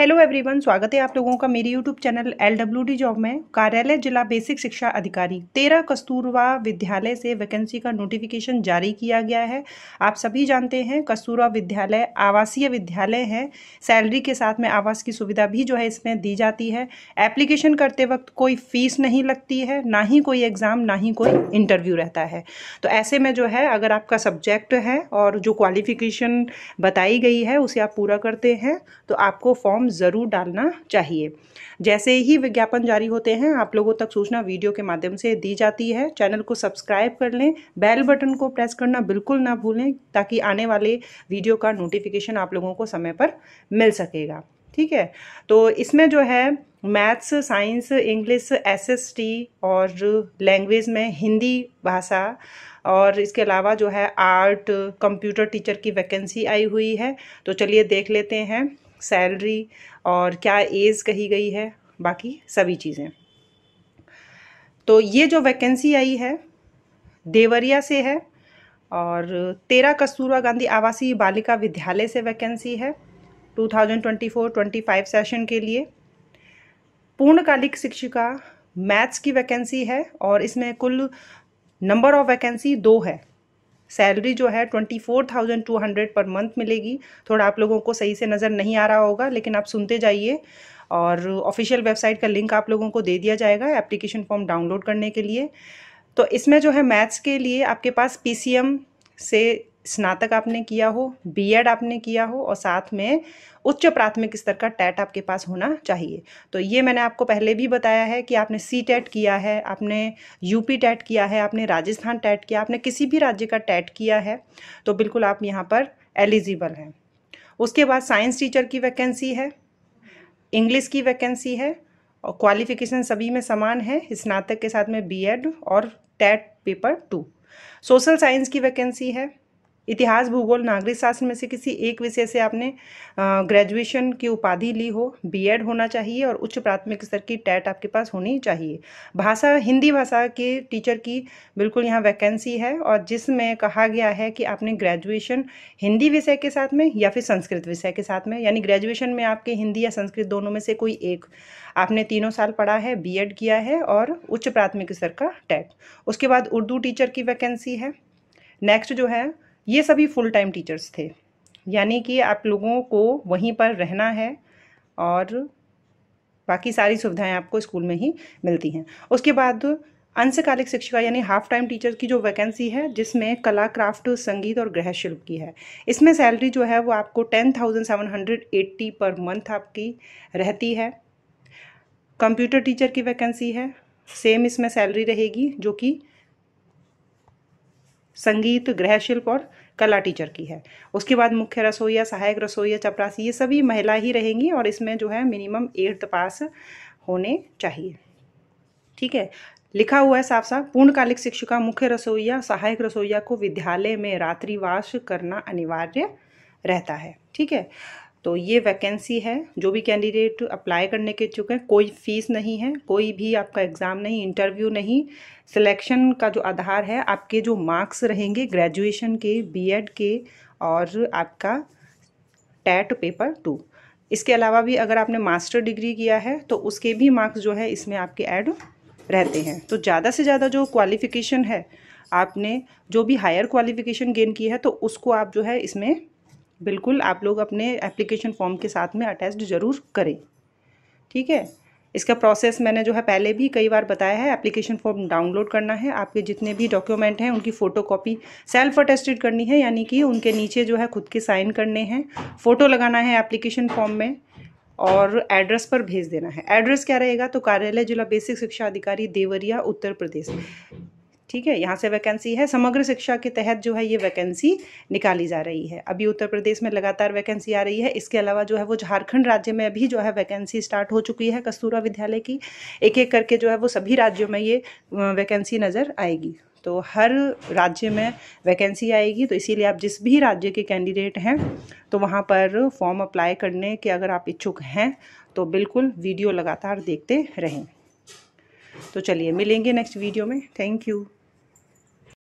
hello everyone स्वागत है आप लोगों का मेरी YouTube channel L W D job में कार्यालय जिला बेसिक शिक्षा अधिकारी तेरह कस्तूरबा विद्यालय से वैकेंसी का नोटिफिकेशन जारी किया गया है आप सभी जानते हैं कस्तूरबा विद्यालय आवासीय विद्यालय है सैलरी के साथ में आवास की सुविधा भी जो है इसमें दी जाती है एप्लीकेशन करते वक्त कोई फीस नहीं लगती है ना ही कोई एग्ज़ाम ना ही कोई इंटरव्यू रहता है तो ऐसे में जो है अगर आपका सब्जेक्ट है और जो क्वालिफिकेशन बताई गई है उसे आप पूरा करते हैं तो आपको फॉर्म ज़रूर डालना चाहिए जैसे ही विज्ञापन जारी होते हैं आप लोगों तक सूचना वीडियो के माध्यम से दी जाती है चैनल को सब्सक्राइब कर लें बेल बटन को प्रेस करना बिल्कुल ना भूलें ताकि आने वाले वीडियो का नोटिफिकेशन आप लोगों को समय पर मिल सकेगा ठीक है तो इसमें जो है मैथ्स साइंस इंग्लिश एसएसटी और लैंग्वेज में हिंदी भाषा और इसके अलावा जो है आर्ट कंप्यूटर टीचर की वैकेंसी आई हुई है तो चलिए देख लेते हैं सैलरी और क्या एज कही गई है बाकी सभी चीज़ें तो ये जो वैकेंसी आई है देवरिया से है और तेरह कस्तूरबा गांधी आवासीय बालिका विद्यालय से वैकेंसी है 2024-25 सेशन के लिए पूर्णकालिक शिक्षिका मैथ्स की वैकेंसी है और इसमें कुल नंबर ऑफ वैकेंसी दो है सैलरी जो है twenty four thousand two hundred पर मंथ मिलेगी थोड़ा आप लोगों को सही से नज़र नहीं आ रहा होगा लेकिन आप सुनते जाइए और ऑफिशियल वेबसाइट का लिंक आप लोगों को दे दिया जाएगा एप्लीकेशन फॉर्म डाउनलोड करने के लिए तो इसमें जो है मैथ्स के लिए आपके पास पी से स्नातक आपने किया हो बीएड आपने किया हो और साथ में उच्च प्राथमिक स्तर का टैट आपके पास होना चाहिए तो ये मैंने आपको पहले भी बताया है कि आपने सी टैट किया है आपने यूपी टैट किया है आपने राजस्थान टैट किया आपने किसी भी राज्य का टैट किया है तो बिल्कुल आप यहाँ पर एलिजिबल हैं उसके बाद साइंस टीचर की वैकेंसी है इंग्लिश की वैकेंसी है और क्वालिफिकेशन सभी में समान है स्नातक के साथ में बीएड और TET paper two social science की वैकेंसी है इतिहास भूगोल नागरिक शास्त्र में से किसी एक विषय से आपने ग्रेजुएशन की उपाधि ली हो बीएड होना चाहिए और उच्च प्राथमिक स्तर की टैट आपके पास होनी चाहिए भाषा हिंदी भाषा के टीचर की बिल्कुल यहाँ वैकेंसी है और जिसमें कहा गया है कि आपने ग्रेजुएशन हिंदी विषय के साथ में या फिर संस्कृत विषय के साथ में यानी ग्रेजुएशन में आपके हिंदी या संस्कृत दोनों में से कोई एक आपने तीनों साल पढ़ा है बी किया है और उच्च प्राथमिक स्तर का टैट उसके बाद उर्दू टीचर की वैकेंसी है नेक्स्ट जो है ये सभी फुल टाइम टीचर्स थे यानी कि आप लोगों को वहीं पर रहना है और बाकी सारी सुविधाएं आपको स्कूल में ही मिलती हैं उसके बाद अंशकालिक शिक्षिका यानी हाफ टाइम टीचर की जो वैकेंसी है जिसमें कला क्राफ्ट संगीत और गृह शिल्प की है इसमें सैलरी जो है वो आपको ten thousand seven hundred eighty पर मंथ आपकी रहती है कंप्यूटर टीचर की वैकेंसी है सेम इसमें सैलरी रहेगी जो कि संगीत गृह शिल्प और कला टीचर की है उसके बाद मुख्य रसोईया सहायक रसोईया चपरासी ये सभी महिला ही रहेंगी और इसमें जो है मिनिमम एट्थ पास होने चाहिए ठीक है लिखा हुआ है साफ साफ पूर्णकालिक शिक्षिका मुख्य रसोईया सहायक रसोईया को विद्यालय में रात्रिवास करना अनिवार्य रहता है ठीक है तो ये वैकेंसी है जो भी कैंडिडेट अप्लाई करने के इच्छुक हैं कोई फीस नहीं है कोई भी आपका एग्ज़ाम नहीं इंटरव्यू नहीं सिलेक्शन का जो आधार है आपके जो मार्क्स रहेंगे ग्रेजुएशन के बीएड के और आपका टैट पेपर टू इसके अलावा भी अगर आपने मास्टर डिग्री किया है तो उसके भी मार्क्स जो है इसमें आपके ऐड रहते हैं तो ज़्यादा से ज़्यादा जो क्वालिफ़िकेशन है आपने जो भी हायर क्वालिफ़िकेशन गेन की है तो उसको आप जो है इसमें बिल्कुल आप लोग अपने एप्लीकेशन फॉर्म के साथ में अटैच्ड ज़रूर करें ठीक है इसका प्रोसेस मैंने जो है पहले भी कई बार बताया है एप्लीकेशन फॉर्म डाउनलोड करना है आपके जितने भी डॉक्यूमेंट हैं उनकी फ़ोटो कॉपी सेल्फ अटेस्टेड करनी है यानी कि उनके नीचे जो है खुद के साइन करने हैं फ़ोटो लगाना है एप्लीकेशन फॉर्म में और एड्रेस पर भेज देना है एड्रेस क्या रहेगा तो कार्यालय जिला बेसिक शिक्षा अधिकारी देवरिया उत्तर प्रदेश ठीक है यहाँ से वैकेंसी है समग्र शिक्षा के तहत जो है ये वैकेंसी निकाली जा रही है अभी उत्तर प्रदेश में लगातार वैकेंसी आ रही है इसके अलावा जो है वो झारखंड राज्य में अभी जो है वैकेंसी स्टार्ट हो चुकी है कस्तूरा विद्यालय की एक एक करके जो है वो सभी राज्यों में ये वैकेंसी नज़र आएगी तो हर राज्य में वैकेंसी आएगी तो इसीलिए आप जिस भी राज्य के कैंडिडेट हैं तो वहाँ पर फॉर्म अप्लाई करने के अगर आप इच्छुक हैं तो बिल्कुल वीडियो लगातार देखते रहें तो चलिए मिलेंगे नेक्स्ट वीडियो में थैंक यू